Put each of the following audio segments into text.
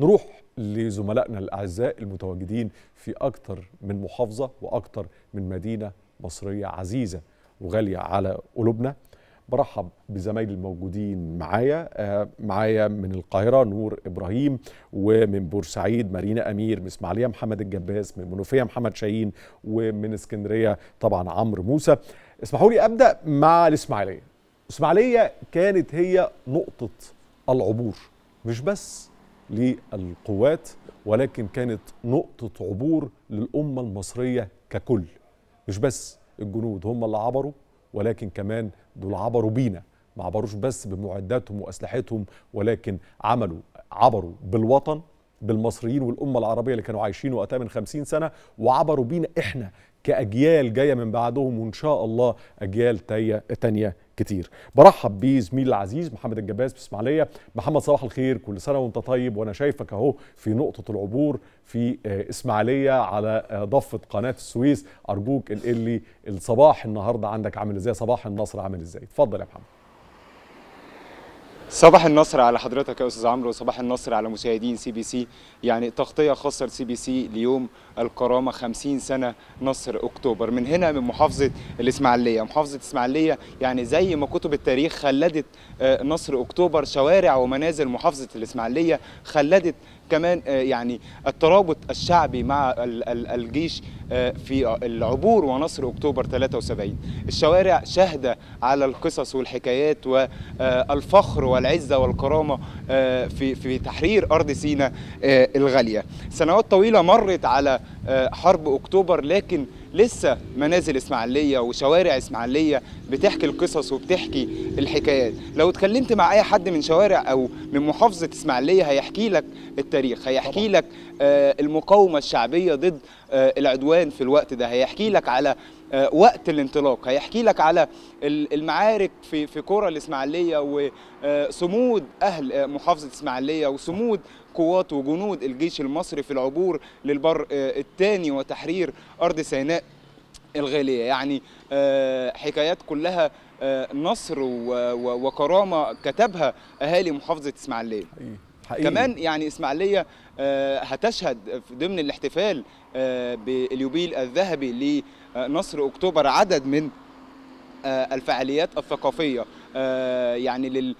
نروح لزملائنا الأعزاء المتواجدين في أكثر من محافظة وأكثر من مدينة مصرية عزيزة وغالية على قلوبنا برحب بزمايلي الموجودين معايا آه، معايا من القاهرة نور إبراهيم ومن بورسعيد مارينا أمير من إسماعيلية محمد الجباس من منوفية محمد شاهين ومن اسكندرية طبعا عمرو موسى اسمحوا لي أبدأ مع الإسماعيلية الإسماعيلية كانت هي نقطة العبور مش بس للقوات ولكن كانت نقطة عبور للأمة المصرية ككل مش بس الجنود هم اللي عبروا ولكن كمان دول عبروا بينا ما عبروش بس بمعداتهم وأسلحتهم ولكن عملوا عبروا بالوطن بالمصريين والأمة العربية اللي كانوا عايشين وقتها من خمسين سنة وعبروا بينا إحنا كأجيال جاية من بعدهم وإن شاء الله أجيال تانية كتير برحب بزميلي العزيز محمد الجباز بسم اسماعيليه محمد صباح الخير كل سنه وانت طيب وانا شايفك اهو في نقطه العبور في آه، اسماعيليه على آه، ضفه قناه السويس ارجوك انقل لي الصباح النهارده عندك عامل ازاي صباح النصر عامل ازاي اتفضل يا محمد صباح النصر على حضرتك يا استاذ عمرو وصباح النصر على مشاهدين سي بي سي يعني تغطيه خاصه لسي بي سي ليوم الكرامه 50 سنه نصر اكتوبر من هنا من محافظه الاسماعيليه محافظه الاسماعيليه يعني زي ما كتب التاريخ خلدت آه، نصر اكتوبر شوارع ومنازل محافظه الاسماعيليه خلدت كمان آه، يعني الترابط الشعبي مع الجيش آه، في العبور ونصر اكتوبر 73 الشوارع شاهده على القصص والحكايات والفخر آه، والعزه والكرامه في في تحرير ارض سينا الغاليه سنوات طويله مرت على حرب اكتوبر لكن لسه منازل اسماعيليه وشوارع اسماعيليه بتحكي القصص وبتحكي الحكايات لو اتكلمت مع اي حد من شوارع او من محافظه اسماعيليه هيحكي لك التاريخ هيحكي طبعا. لك آه، المقاومه الشعبيه ضد آه، العدوان في الوقت ده هيحكي لك على آه، وقت الانطلاق هيحكي لك على المعارك في في كره الاسماعيليه وصمود اهل محافظه اسماعيليه وصمود قوات وجنود الجيش المصري في العبور للبر آه، الثاني وتحرير أرض سيناء الغالية يعني آه، حكايات كلها آه، نصر وكرامة كتبها أهالي محافظة إسماعيلية إيه، حقيقي. كمان يعني اسماعيليه هتشهد ضمن الاحتفال باليوبيل الذهبي لنصر اكتوبر عدد من الفعاليات الثقافيه يعني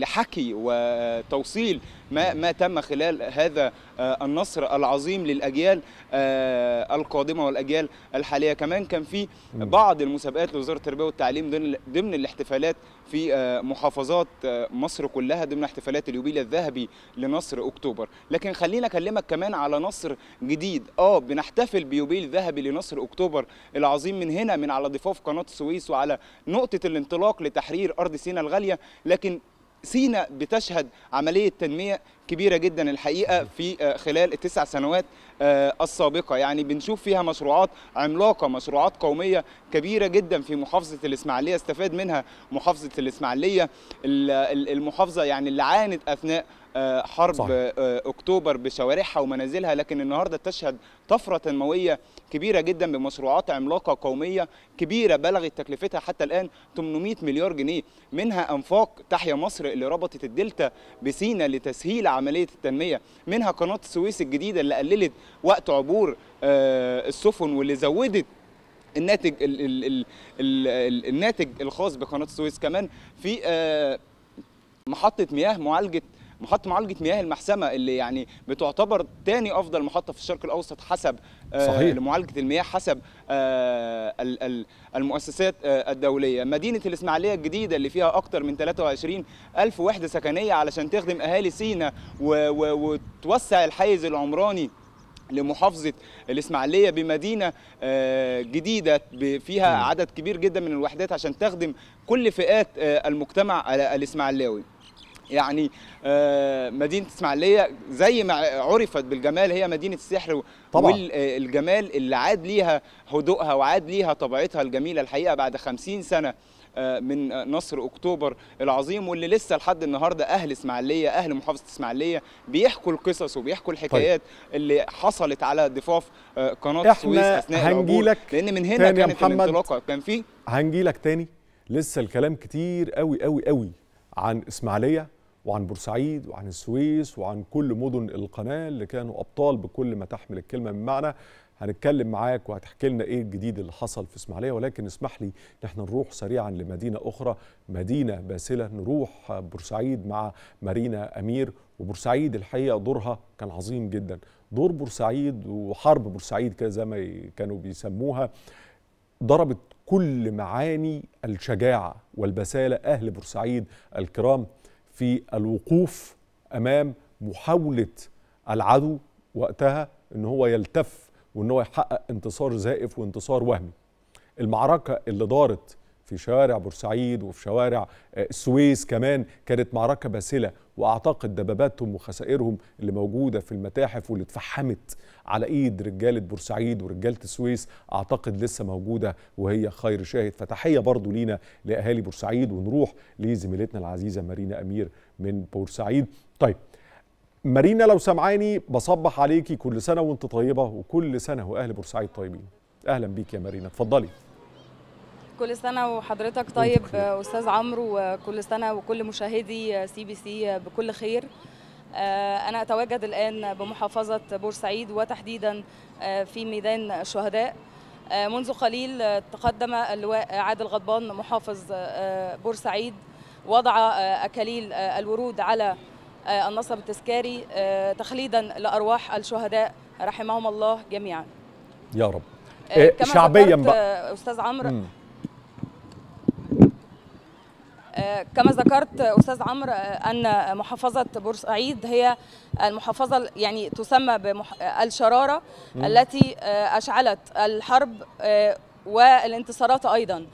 لحكي وتوصيل ما, ما تم خلال هذا آه، النصر العظيم للأجيال آه، القادمة والأجيال الحالية كمان كان في بعض المسابقات لوزارة التربية والتعليم ضمن, ضمن الاحتفالات في آه، محافظات مصر كلها ضمن احتفالات اليوبيل الذهبي لنصر أكتوبر لكن خلينا أكلمك كمان على نصر جديد آه بنحتفل بيوبيل ذهبي لنصر أكتوبر العظيم من هنا من على ضفاف قناة السويس وعلى نقطة الانطلاق لتحرير أرض سينا الغالية لكن سينا بتشهد عملية تنمية كبيرة جدا الحقيقة في آه، خلال التسع سنوات آه، السابقة يعني بنشوف فيها مشروعات عملاقة مشروعات قومية كبيرة جدا في محافظة الإسماعيلية استفاد منها محافظة الإسماعيلية المحافظة يعني اللي عانت أثناء آه، حرب صحيح. آه، اكتوبر بشوارعها ومنازلها لكن النهارده تشهد طفره تنمويه كبيره جدا بمشروعات عملاقه قوميه كبيره بلغت تكلفتها حتى الان 800 مليار جنيه منها انفاق تحيا مصر اللي ربطت الدلتا بسينا لتسهيل عمليه التنميه منها قناه السويس الجديده اللي قللت وقت عبور آه، السفن واللي زودت الناتج الـ الـ الـ الـ الناتج الخاص بقناه السويس كمان في محطه مياه معالجه محطه معالجه مياه المحسمه اللي يعني بتعتبر تاني افضل محطه في الشرق الاوسط حسب آه، صحيح. لمعالجه المياه حسب آه، المؤسسات آه، الدوليه مدينه الاسماعيليه الجديده اللي فيها اكتر من 23 الف وحده سكنيه علشان تخدم اهالي سينا وتوسع الحيز العمراني لمحافظة الإسماعيلية بمدينة جديدة فيها عدد كبير جدا من الوحدات عشان تخدم كل فئات المجتمع الإسماعيلاوي يعني آه، مدينه اسماعيليه زي ما عرفت بالجمال هي مدينه السحر طبعا. والجمال آه، اللي عاد ليها هدوءها وعاد ليها طبيعتها الجميله الحقيقه بعد 50 سنه آه، من نصر اكتوبر العظيم واللي لسه لحد النهارده اهل اسماعيليه اهل محافظه اسماعيليه بيحكوا القصص وبيحكوا طيب. الحكايات طيب. اللي حصلت على ضفاف قناه السويس اثناء هنجيلك لان من هنا كانت محمد الانطلاقه كان في هنجيلك تاني لسه الكلام كتير قوي قوي قوي عن اسماعيليه وعن بورسعيد وعن السويس وعن كل مدن القناة اللي كانوا أبطال بكل ما تحمل الكلمة من معنى هنتكلم معاك وهتحكي لنا ايه الجديد اللي حصل في اسماعيليه ولكن اسمح لي ان احنا نروح سريعا لمدينه اخرى مدينه باسله نروح بورسعيد مع مارينا امير وبورسعيد الحقيقه دورها كان عظيم جدا دور بورسعيد وحرب بورسعيد كده زي ما كانوا بيسموها ضربت كل معاني الشجاعه والبساله اهل بورسعيد الكرام في الوقوف امام محاوله العدو وقتها ان هو يلتف وان هو يحقق انتصار زائف وانتصار وهمي المعركه اللي دارت في شوارع بورسعيد وفي شوارع آه، السويس كمان كانت معركة باسلة وأعتقد دباباتهم وخسائرهم اللي موجودة في المتاحف واللي اتفحمت على إيد رجالة بورسعيد ورجالة السويس أعتقد لسه موجودة وهي خير شاهد فتحية برضو لينا لأهالي بورسعيد ونروح لزميلتنا العزيزة مارينا أمير من بورسعيد طيب مارينا لو سمعاني بصبح عليكي كل سنة وانت طيبة وكل سنة وأهل بورسعيد طيبين أهلا بيك يا مارينا اتفضلي كل سنه وحضرتك طيب استاذ عمرو وكل سنه وكل مشاهدي سي بي سي بكل خير آه، انا اتواجد الان بمحافظه بورسعيد وتحديدا آه، في ميدان الشهداء آه، منذ قليل تقدم اللواء عادل غضبان محافظ بورسعيد وضع اكاليل الورود على النصب التذكاري تخليدا لارواح الشهداء رحمهم الله جميعا يا رب شعبيا بقى استاذ عمرو كما ذكرت استاذ عمرو ان محافظه بورسعيد هي المحافظه يعني تسمى بالشراره التي آه، اشعلت الحرب آه، والانتصارات ايضا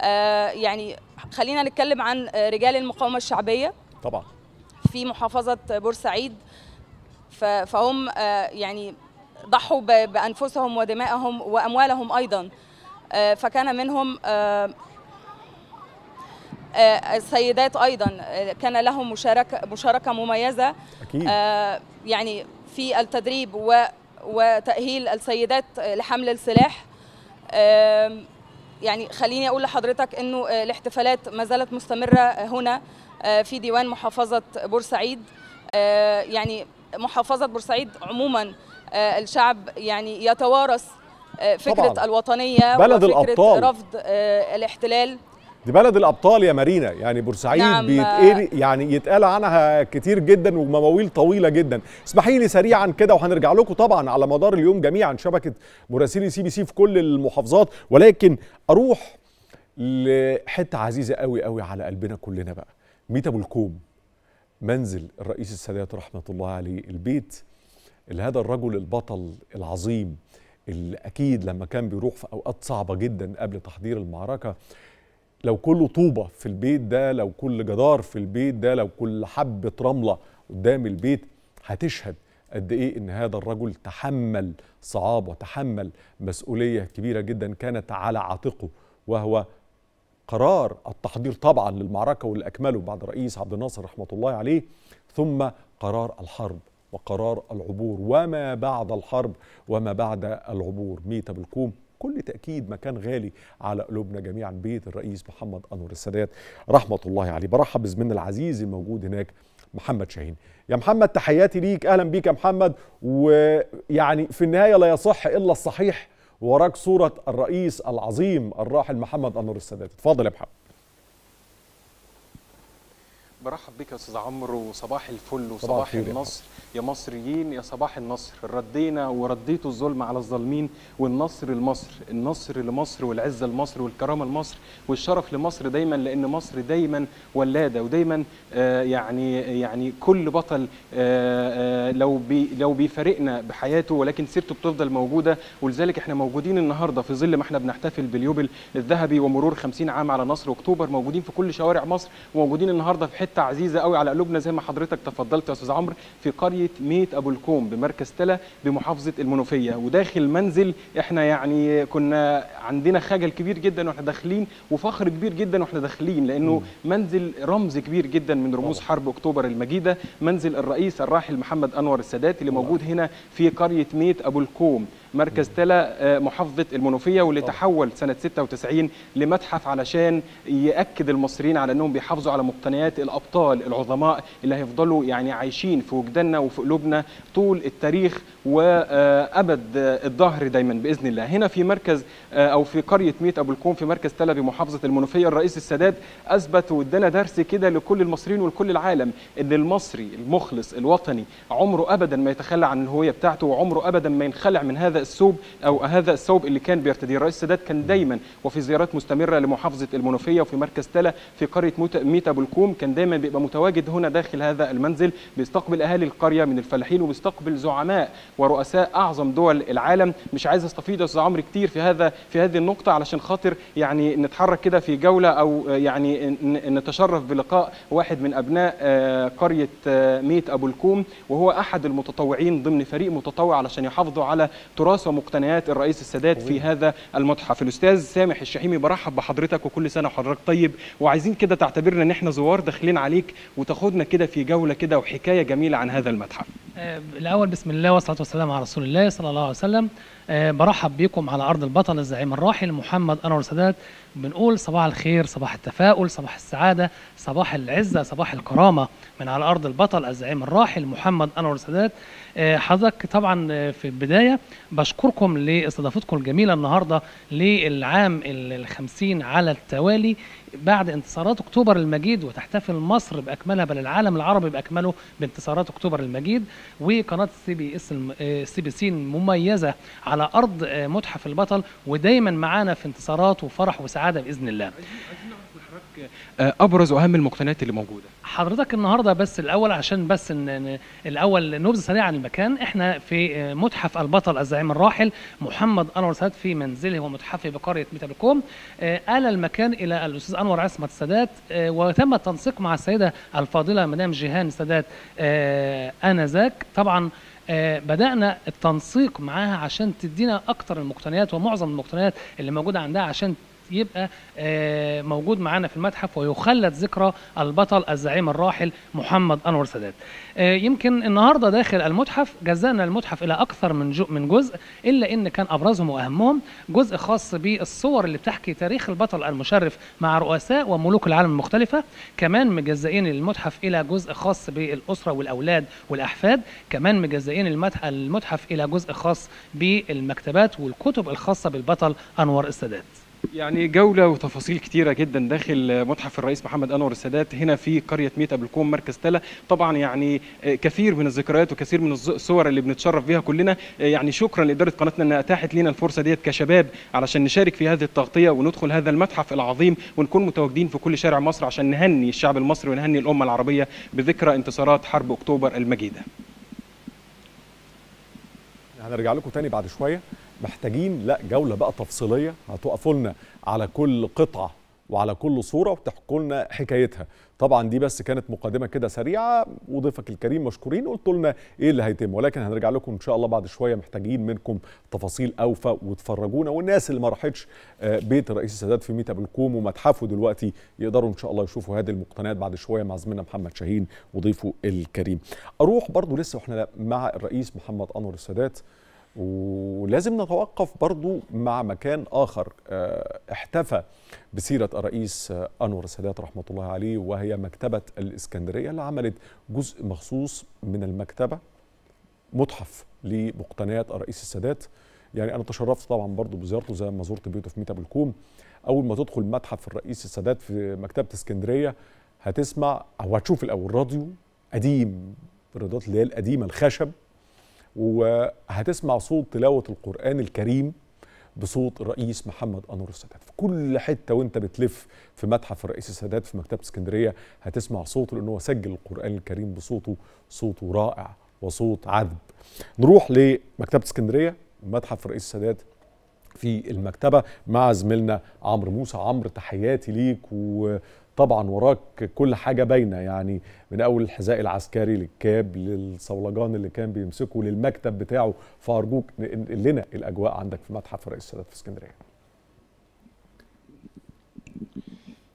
آه، يعني خلينا نتكلم عن رجال المقاومه الشعبيه طبعا في محافظه بورسعيد فهم يعني ضحوا بانفسهم ودمائهم واموالهم ايضا فكان منهم آه، السيدات ايضا آه، كان لهم مشاركه مشاركه مميزه أكيد. آه، يعني في التدريب و وتاهيل السيدات لحمل السلاح يعني خليني اقول لحضرتك انه الاحتفالات ما زالت مستمره هنا في ديوان محافظه بورسعيد يعني محافظه بورسعيد عموما الشعب يعني يتوارث فكره طبعاً. الوطنيه بلد وفكره الأبطال. رفض الاحتلال دي بلد الابطال يا مارينا يعني بورسعيد نعم. بيتقال يعني يتقال عنها كتير جدا ومواويل طويله جدا اسمحي لي سريعا كده وهنرجع لكم طبعا على مدار اليوم جميعا شبكه مراسلي سي بي سي في كل المحافظات ولكن اروح لحته عزيزه قوي قوي على قلبنا كلنا بقى ميت ابو الكوم منزل الرئيس السادات رحمه الله عليه البيت لهذا الرجل البطل العظيم اللي اكيد لما كان بيروح في اوقات صعبه جدا قبل تحضير المعركه لو كل طوبة في البيت ده لو كل جدار في البيت ده لو كل حبة رملة قدام البيت هتشهد قد ايه ان هذا الرجل تحمل صعاب وتحمل مسؤوليه كبيره جدا كانت على عاتقه وهو قرار التحضير طبعا للمعركه واللي اكمله بعد الرئيس عبد الناصر رحمه الله عليه ثم قرار الحرب وقرار العبور وما بعد الحرب وما بعد العبور ميتة بالكوم بكل تأكيد مكان غالي على قلوبنا جميعا بيت الرئيس محمد أنور السادات رحمة الله عليه برحب بزميلنا العزيز الموجود هناك محمد شاهين يا محمد تحياتي ليك أهلا بيك يا محمد ويعني في النهاية لا يصح إلا الصحيح وراك صورة الرئيس العظيم الراحل محمد أنور السادات اتفضل يا محمد برحب بك يا استاذ عمرو وصباح الفل وصباح النصر يا مصريين يا صباح النصر ردينا ورديتوا الظلم على الظالمين والنصر لمصر النصر لمصر والعزه لمصر والكرامه لمصر والشرف لمصر دايما لان مصر دايما ولاده ودايما آه، يعني يعني كل بطل آه، آه، لو بي لو بيفارقنا بحياته ولكن سيرته بتفضل موجوده ولذلك احنا موجودين النهارده في ظل ما احنا بنحتفل باليوبل الذهبي ومرور 50 عام على نصر اكتوبر موجودين في كل شوارع مصر وموجودين النهارده في حته عزيزه قوي على قلوبنا زي ما حضرتك تفضلت يا استاذ عمرو في قريه ميت ابو الكوم بمركز تلا بمحافظه المنوفيه وداخل منزل احنا يعني كنا عندنا خجل كبير جدا واحنا داخلين وفخر كبير جدا واحنا داخلين لانه منزل رمز كبير جدا من رموز حرب اكتوبر المجيده منزل الرئيس الراحل محمد انور السادات اللي موجود هنا في قريه ميت ابو الكوم مركز تلا آه، محافظه المنوفيه واللي تحول سنه 96 لمتحف علشان ياكد المصريين على انهم بيحافظوا على مقتنيات الابطال العظماء اللي هيفضلوا يعني عايشين في وجداننا وفي قلوبنا طول التاريخ وابد الظهر دايما باذن الله هنا في مركز آه، او في قريه ميت ابو الكوم في مركز تلا بمحافظه المنوفيه الرئيس السادات اثبت وادانا درس كده لكل المصريين ولكل العالم ان المصري المخلص الوطني عمره ابدا ما يتخلى عن الهويه بتاعته وعمره ابدا ما ينخلع من هذا الثوب أو هذا الثوب اللي كان بيرتديه الرئيس السادات كان دايما وفي زيارات مستمرة لمحافظة المنوفية وفي مركز تلا في قرية ميتا بلكوم كان دايما بيبقى متواجد هنا داخل هذا المنزل بيستقبل أهالي القرية من الفلاحين وبيستقبل زعماء ورؤساء أعظم دول العالم مش عايز استفيض أستاذ عمرو كتير في هذا في هذه النقطة علشان خاطر يعني نتحرك كده في جولة أو يعني نتشرف بلقاء واحد من أبناء آه، قرية آه، ميت أبو الكوم وهو أحد المتطوعين ضمن فريق متطوع علشان يحافظوا على تراث التراث ومقتنيات الرئيس السادات في هذا المتحف الاستاذ سامح الشحيمي برحب بحضرتك وكل سنه وحضرتك طيب وعايزين كده تعتبرنا ان احنا زوار داخلين عليك وتاخدنا كده في جوله كده وحكايه جميله عن هذا المتحف آه، الاول بسم الله والصلاه والسلام على رسول الله صلى الله عليه وسلم آه، برحب بكم على ارض البطل الزعيم الراحل محمد انور السادات بنقول صباح الخير صباح التفاؤل صباح السعاده صباح العزه صباح الكرامه من على ارض البطل الزعيم الراحل محمد انور السادات آه، حضرتك طبعا آه، في البدايه بشكركم لاستضافتكم الجميله النهارده للعام الخمسين على التوالي بعد انتصارات اكتوبر المجيد وتحتفل مصر باكملها بل العالم العربي باكمله بانتصارات اكتوبر المجيد وقناه سي بي اس آه، سي بي سي مميزه على ارض متحف البطل ودايما معانا في انتصارات وفرح وسعاده باذن الله. آه، ابرز واهم المقتنيات اللي موجوده حضرتك النهارده بس الاول عشان بس إن الاول نبذه سريعه عن المكان احنا في آه، متحف البطل الزعيم الراحل محمد انور سادات في منزله ومتحفه بقريه ميتالكوم آل آه، المكان الى الاستاذ انور عصمت السادات وتم التنسيق مع السيده الفاضله مدام جيهان السادات انذاك طبعا بدأنا التنسيق معاها عشان تدينا أكتر المقتنيات ومعظم المقتنيات اللي موجودة عندها عشان يبقى آه، موجود معانا في المتحف ويخلد ذكرى البطل الزعيم الراحل محمد انور سادات آه، يمكن النهارده داخل المتحف جزأنا المتحف الى اكثر من من جزء الا ان كان ابرزهم واهمهم جزء خاص بالصور اللي بتحكي تاريخ البطل المشرف مع رؤساء وملوك العالم المختلفه كمان مجزئين المتحف الى جزء خاص بالاسره والاولاد والاحفاد كمان مجزئين المتحف الى جزء خاص بالمكتبات والكتب الخاصه بالبطل انور السادات يعني جولة وتفاصيل كتيرة جدا داخل متحف الرئيس محمد أنور السادات هنا في قرية ميت أبو الكوم مركز تلا طبعا يعني آه، كثير من الذكريات وكثير من الصور اللي بنتشرف بيها كلنا آه، يعني شكرا لإدارة قناتنا أنها أتاحت لنا الفرصة ديت كشباب علشان نشارك في هذه التغطية وندخل هذا المتحف العظيم ونكون متواجدين في كل شارع مصر عشان نهني الشعب المصري ونهني الأمة العربية بذكرى انتصارات حرب أكتوبر المجيدة هنرجع لكم تاني بعد شوية محتاجين لا جوله بقى تفصيليه هتقفوا لنا على كل قطعه وعلى كل صوره وتحكوا لنا حكايتها طبعا دي بس كانت مقدمه كده سريعه وضيفك الكريم مشكورين قلت لنا ايه اللي هيتم ولكن هنرجع لكم ان شاء الله بعد شويه محتاجين منكم تفاصيل اوفى وتفرجونا والناس اللي ما راحتش آه، بيت الرئيس السادات في ميتا بالكوم ومتحفه دلوقتي يقدروا ان شاء الله يشوفوا هذه المقتنيات بعد شويه مع زميلنا محمد شاهين وضيفه الكريم اروح برضو لسه واحنا مع الرئيس محمد انور السادات ولازم نتوقف برضو مع مكان آخر آه، احتفى بسيرة الرئيس آه، أنور السادات رحمة الله عليه وهي مكتبة الإسكندرية اللي عملت جزء مخصوص من المكتبة متحف لمقتنيات الرئيس السادات يعني أنا تشرفت طبعا برضو بزيارته زي ما زرت بيته في ميتا بالكوم أول ما تدخل متحف الرئيس السادات في مكتبة اسكندرية هتسمع أو هتشوف الأول راديو قديم الراديوات اللي هي القديمة الخشب وهتسمع صوت تلاوة القرآن الكريم بصوت الرئيس محمد أنور السادات في كل حتة وانت بتلف في متحف الرئيس السادات في مكتبة اسكندرية هتسمع صوته لأنه هو سجل القرآن الكريم بصوته صوته رائع وصوت عذب نروح لمكتبة اسكندرية متحف الرئيس السادات في المكتبة مع زميلنا عمرو موسى عمرو تحياتي ليك و طبعا وراك كل حاجه باينه يعني من اول الحذاء العسكري للكاب للصولجان اللي كان بيمسكه للمكتب بتاعه فارجوك لنا الاجواء عندك في متحف رئيس السادات في اسكندريه.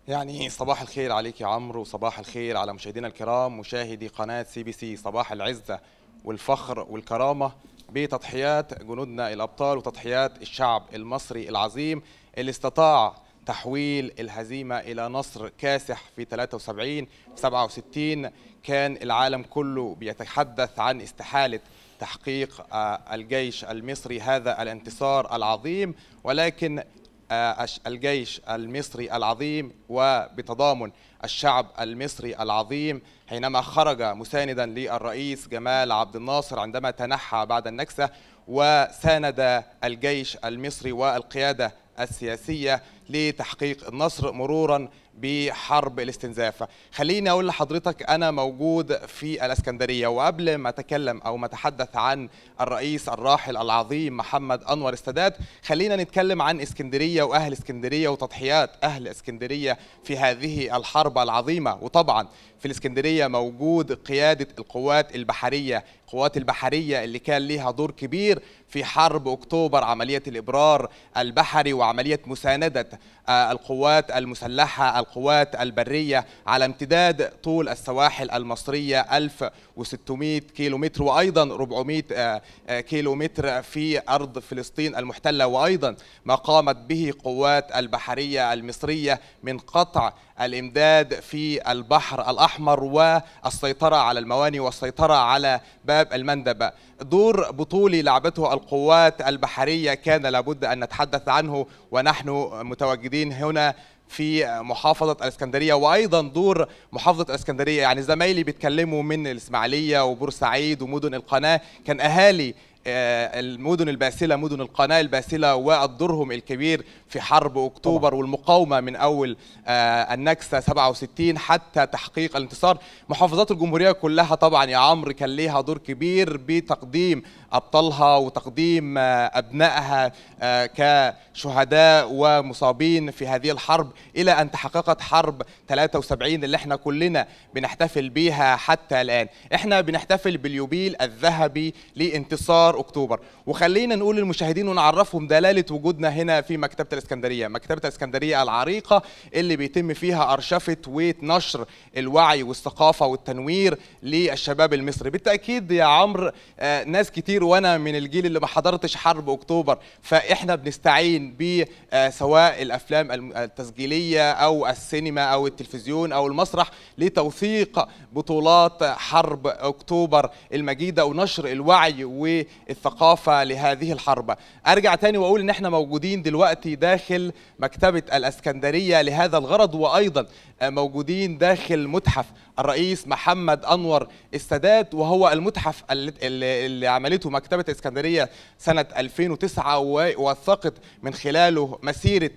يعني صباح الخير عليك يا عمرو وصباح الخير على مشاهدينا الكرام مشاهدي قناه سي بي سي صباح العزه والفخر والكرامه بتضحيات جنودنا الابطال وتضحيات الشعب المصري العظيم اللي استطاع تحويل الهزيمة إلى نصر كاسح في 73 في 67 كان العالم كله بيتحدث عن استحالة تحقيق آه، الجيش المصري هذا الانتصار العظيم ولكن آه، الجيش المصري العظيم وبتضامن الشعب المصري العظيم حينما خرج مساندا للرئيس جمال عبد الناصر عندما تنحى بعد النكسة وساند الجيش المصري والقيادة السياسية لتحقيق النصر مرورا بحرب الاستنزاف خليني اقول لحضرتك انا موجود في الاسكندريه وقبل ما اتكلم او ما اتحدث عن الرئيس الراحل العظيم محمد انور السادات خلينا نتكلم عن اسكندريه واهل اسكندريه وتضحيات اهل اسكندريه في هذه الحرب العظيمه وطبعا في الاسكندريه موجود قياده القوات البحريه القوات البحريه اللي كان ليها دور كبير في حرب اكتوبر عمليه الابرار البحري وعمليه مسانده että آه، القوات المسلحة القوات البرية على امتداد طول السواحل المصرية 1600 كيلومتر وأيضا 400 آه، آه، كيلومتر في أرض فلسطين المحتلة وأيضا ما قامت به قوات البحرية المصرية من قطع الامداد في البحر الاحمر والسيطره على المواني والسيطره على باب المندب دور بطولي لعبته القوات البحريه كان لابد ان نتحدث عنه ونحن متواجدين الموجودين هنا في محافظة الإسكندرية وأيضا دور محافظة الإسكندرية يعني زمايلي بيتكلموا من الإسماعيلية وبورسعيد ومدن القناة كان أهالي آه، المدن الباسلة مدن القناة الباسلة ودورهم الكبير في حرب أكتوبر طبعا. والمقاومة من أول آه، النكسة 67 حتى تحقيق الانتصار محافظات الجمهورية كلها طبعا يا عمرو كان ليها دور كبير بتقديم أبطالها وتقديم آه، أبنائها آه، كشهداء ومصابين في هذه الحرب إلى أن تحققت حرب 73 اللي احنا كلنا بنحتفل بيها حتى الآن احنا بنحتفل باليوبيل الذهبي لانتصار أكتوبر وخلينا نقول للمشاهدين ونعرفهم دلالة وجودنا هنا في مكتبة الإسكندرية مكتبة الإسكندرية العريقة اللي بيتم فيها أرشفة ونشر الوعي والثقافة والتنوير للشباب المصري بالتأكيد يا عمرو آه، ناس كتير كتير وانا من الجيل اللي ما حضرتش حرب اكتوبر فاحنا بنستعين بسواء آه، الافلام التسجيليه او السينما او التلفزيون او المسرح لتوثيق بطولات حرب اكتوبر المجيده ونشر الوعي والثقافه لهذه الحرب ارجع تاني واقول ان احنا موجودين دلوقتي داخل مكتبه الاسكندريه لهذا الغرض وايضا موجودين داخل متحف الرئيس محمد أنور السادات وهو المتحف اللي عملته مكتبة الإسكندرية سنة 2009 ووثقت من خلاله مسيرة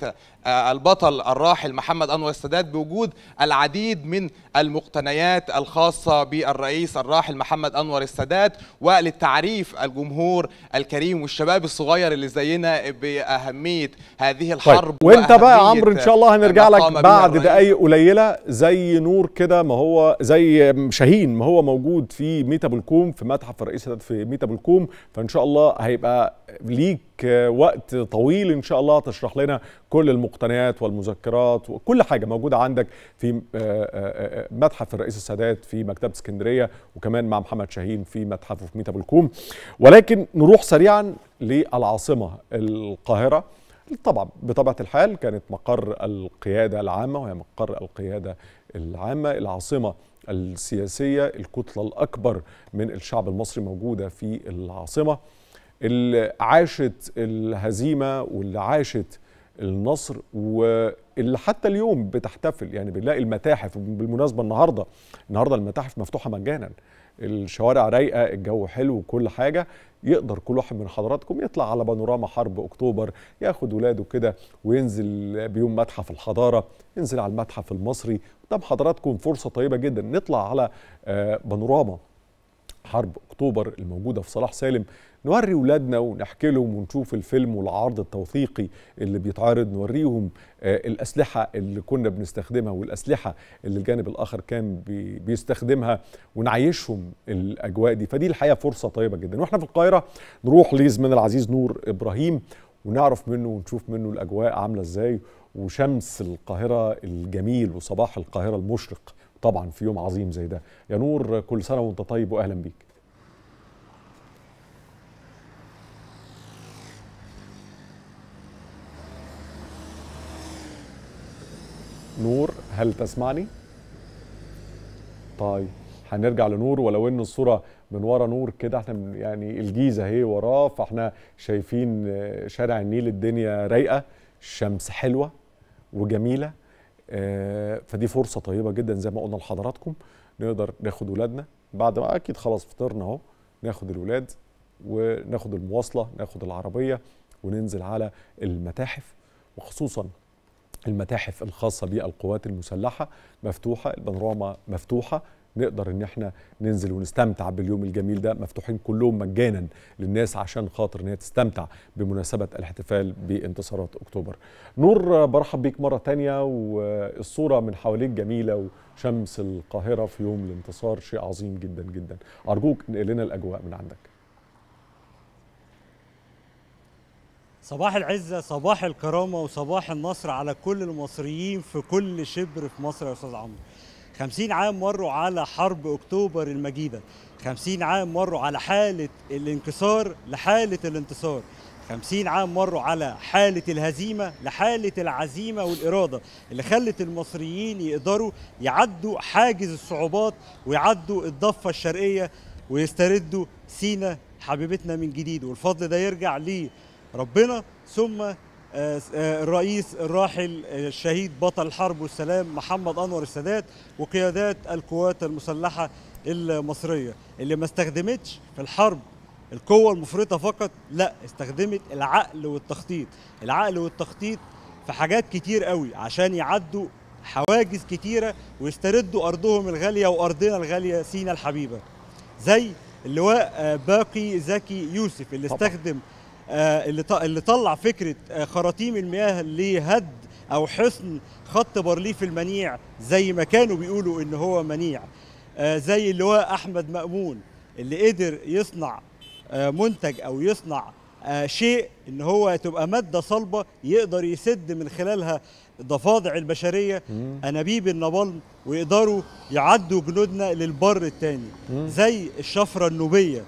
آه، البطل الراحل محمد أنور السادات بوجود العديد من المقتنيات الخاصة بالرئيس الراحل محمد أنور السادات وللتعريف الجمهور الكريم والشباب الصغير اللي زينا بأهمية هذه طيب. الحرب طيب. وانت بقى يا عمرو ان شاء الله هنرجع لك بعد دقايق قليلة قليله زي نور كده ما هو زي شاهين ما هو موجود في ميتا بلكوم في متحف الرئيس في ميتا بلكوم فان شاء الله هيبقى ليك وقت طويل ان شاء الله تشرح لنا كل المقتنيات والمذكرات وكل حاجه موجوده عندك في آه، آه، آه، متحف الرئيس السادات في مكتبه اسكندريه وكمان مع محمد شاهين في متحفه في ميتا بلكوم ولكن نروح سريعا للعاصمه القاهره طبعا بطبيعة الحال كانت مقر القيادة العامة وهي مقر القيادة العامة العاصمة السياسية الكتلة الأكبر من الشعب المصري موجودة في العاصمة اللي عاشت الهزيمة واللي عاشت النصر واللي حتى اليوم بتحتفل يعني بنلاقي المتاحف بالمناسبة النهاردة النهاردة المتاحف مفتوحة مجانا الشوارع رايقه الجو حلو وكل حاجه يقدر كل واحد من حضراتكم يطلع على بانوراما حرب اكتوبر ياخد ولاده كده وينزل بيوم متحف الحضاره ينزل على المتحف المصري قدام حضراتكم فرصه طيبه جدا نطلع على آه، بانوراما حرب اكتوبر الموجوده في صلاح سالم نوري ولادنا ونحكي لهم ونشوف الفيلم والعرض التوثيقي اللي بيتعرض نوريهم آه، الأسلحة اللي كنا بنستخدمها والأسلحة اللي الجانب الآخر كان بيستخدمها ونعيشهم الأجواء دي فدي الحقيقة فرصة طيبة جدا وإحنا في القاهرة نروح ليزمان العزيز نور إبراهيم ونعرف منه ونشوف منه الأجواء عاملة إزاي وشمس القاهرة الجميل وصباح القاهرة المشرق طبعا في يوم عظيم زي ده يا نور كل سنة وانت طيب وأهلا بيك نور هل تسمعني؟ طيب هنرجع لنور ولو ان الصوره من ورا نور كده احنا يعني الجيزه اهي وراه فاحنا شايفين آه، شارع النيل الدنيا رايقه الشمس حلوه وجميله آه، فدي فرصه طيبه جدا زي ما قلنا لحضراتكم نقدر ناخد ولادنا بعد ما اكيد خلاص فطرنا اهو ناخد الولاد وناخد المواصله ناخد العربيه وننزل على المتاحف وخصوصا المتاحف الخاصة بالقوات المسلحة مفتوحة البانوراما مفتوحة نقدر ان احنا ننزل ونستمتع باليوم الجميل ده مفتوحين كلهم مجانا للناس عشان خاطر ان هي تستمتع بمناسبه الاحتفال بانتصارات اكتوبر. نور برحب بيك مره تانية والصوره من حواليك جميله وشمس القاهره في يوم الانتصار شيء عظيم جدا جدا. ارجوك نقل لنا الاجواء من عندك. صباح العزة صباح الكرامة وصباح النصر على كل المصريين في كل شبر في مصر يا أستاذ عمرو 50 عام مروا على حرب أكتوبر المجيدة 50 عام مروا على حالة الانكسار لحالة الانتصار 50 عام مروا على حالة الهزيمة لحالة العزيمة والإرادة اللي خلت المصريين يقدروا يعدوا حاجز الصعوبات ويعدوا الضفة الشرقية ويستردوا سينا حبيبتنا من جديد والفضل ده يرجع ليه ربنا ثم آه، آه، الرئيس الراحل آه، الشهيد بطل الحرب والسلام محمد انور السادات وقيادات القوات المسلحه المصريه اللي ما استخدمتش في الحرب القوه المفرطه فقط لا استخدمت العقل والتخطيط العقل والتخطيط في حاجات كتير قوي عشان يعدوا حواجز كتيره ويستردوا ارضهم الغاليه وارضنا الغاليه سينا الحبيبه زي اللواء باقي زكي يوسف اللي استخدم طبعا. آه، اللي اللي طلع فكره آه، خراطيم المياه لهد او حصن خط بارليف المنيع زي ما كانوا بيقولوا ان هو منيع آه، زي اللواء احمد مامون اللي قدر يصنع منتج او يصنع شيء ان هو تبقى ماده صلبه يقدر يسد من خلالها ضفادع البشريه انابيب النبال ويقدروا يعدوا جنودنا للبر الثاني زي الشفره النوبيه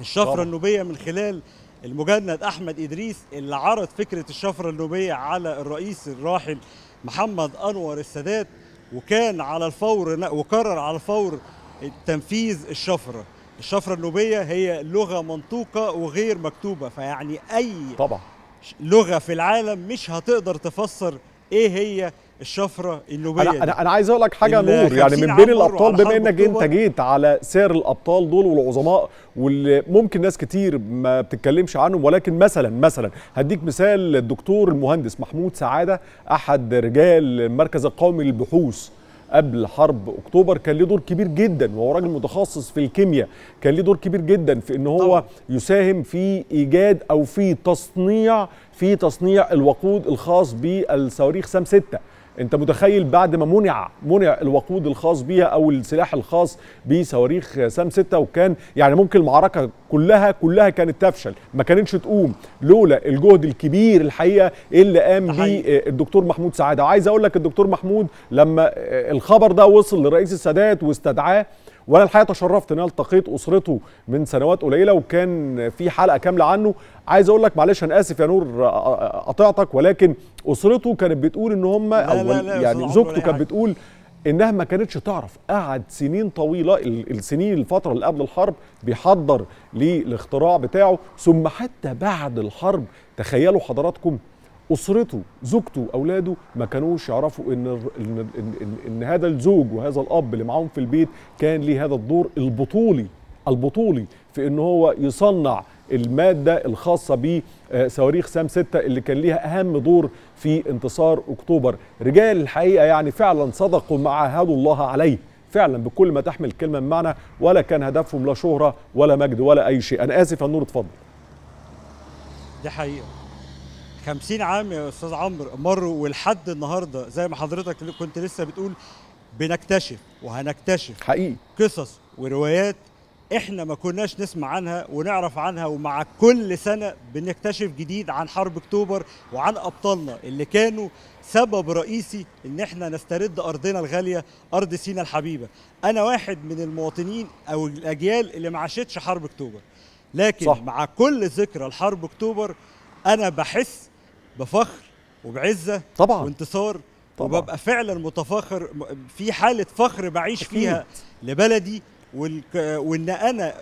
الشفره النوبيه من خلال المجند احمد ادريس اللي عرض فكره الشفره النوبيه على الرئيس الراحل محمد انور السادات وكان على الفور وقرر على الفور تنفيذ الشفره الشفره النوبيه هي لغه منطوقه وغير مكتوبه فيعني اي طبعا لغه في العالم مش هتقدر تفسر ايه هي الشفره النوبيه انا دي. انا عايز اقول لك حاجه نور يعني من بين الابطال بما انك انت جيت على سير الابطال دول والعظماء واللي ممكن ناس كتير ما بتتكلمش عنهم ولكن مثلا مثلا هديك مثال الدكتور المهندس محمود سعاده احد رجال المركز القومي للبحوث قبل حرب اكتوبر كان ليه دور كبير جدا وهو راجل متخصص في الكيمياء كان ليه دور كبير جدا في ان هو يساهم في ايجاد او في تصنيع في تصنيع الوقود الخاص بالصواريخ سام 6 انت متخيل بعد ما منع منع الوقود الخاص بيها او السلاح الخاص بصواريخ سام 6 وكان يعني ممكن المعركه كلها كلها كانت تفشل ما كانتش تقوم لولا الجهد الكبير الحقيقه اللي قام بيه آه، الدكتور محمود سعاده وعايز اقول لك الدكتور محمود لما آه، الخبر ده وصل لرئيس السادات واستدعاه وانا الحقيقه تشرفت ان التقيت اسرته من سنوات قليله وكان في حلقه كامله عنه عايز اقول لك معلش انا اسف يا نور قطعتك ولكن اسرته كانت بتقول ان هم او لا لا يعني زوجته كانت بتقول انها ما كانتش تعرف قعد سنين طويله السنين الفتره اللي قبل الحرب بيحضر للاختراع بتاعه ثم حتى بعد الحرب تخيلوا حضراتكم اسرته زوجته اولاده ما كانوش يعرفوا ان ان, إن, إن هذا الزوج وهذا الاب اللي معاهم في البيت كان ليه هذا الدور البطولي البطولي في ان هو يصنع المادة الخاصة بصواريخ آه، سام 6 اللي كان ليها أهم دور في انتصار أكتوبر رجال الحقيقة يعني فعلا صدقوا ما عاهدوا الله عليه فعلا بكل ما تحمل الكلمة من معنى ولا كان هدفهم لا شهرة ولا مجد ولا أي شيء أنا آسف النور اتفضل دي حقيقة 50 عام يا استاذ عمرو مروا ولحد النهارده زي ما حضرتك كنت لسه بتقول بنكتشف وهنكتشف حقيقي قصص وروايات احنا ما كناش نسمع عنها ونعرف عنها ومع كل سنه بنكتشف جديد عن حرب اكتوبر وعن ابطالنا اللي كانوا سبب رئيسي ان احنا نسترد ارضنا الغاليه ارض سينا الحبيبه انا واحد من المواطنين او الاجيال اللي ما عاشتش حرب اكتوبر لكن صح. مع كل ذكرى لحرب اكتوبر انا بحس بفخر وبعزه طبعا وانتصار طبعا. وببقى فعلا متفاخر في حاله فخر بعيش فيها لبلدي وان انا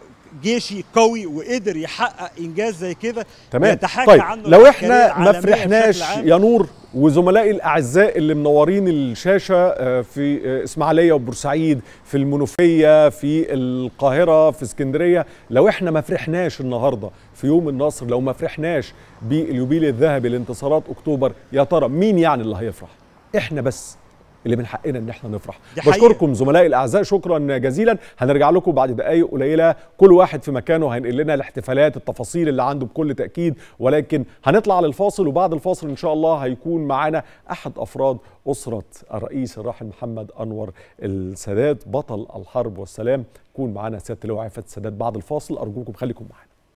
جيشي قوي وقدر يحقق انجاز زي كده تمام طيب عنه لو احنا ما فرحناش يا نور وزملائي الاعزاء اللي منورين الشاشه آه، في آه، اسماعيليه وبورسعيد في المنوفيه في القاهره في اسكندريه لو احنا ما فرحناش النهارده في يوم النصر لو ما فرحناش باليوبيل الذهبي لانتصارات اكتوبر يا ترى مين يعني اللي هيفرح احنا بس اللي من حقنا ان احنا نفرح بشكركم زملائي الاعزاء شكرا جزيلا هنرجع لكم بعد دقائق قليله كل واحد في مكانه هينقل لنا الاحتفالات التفاصيل اللي عنده بكل تاكيد ولكن هنطلع للفاصل وبعد الفاصل ان شاء الله هيكون معانا احد افراد اسره الرئيس الراحل محمد انور السادات بطل الحرب والسلام يكون معانا سياده اللواء عفت السادات بعد الفاصل ارجوكم خليكم معانا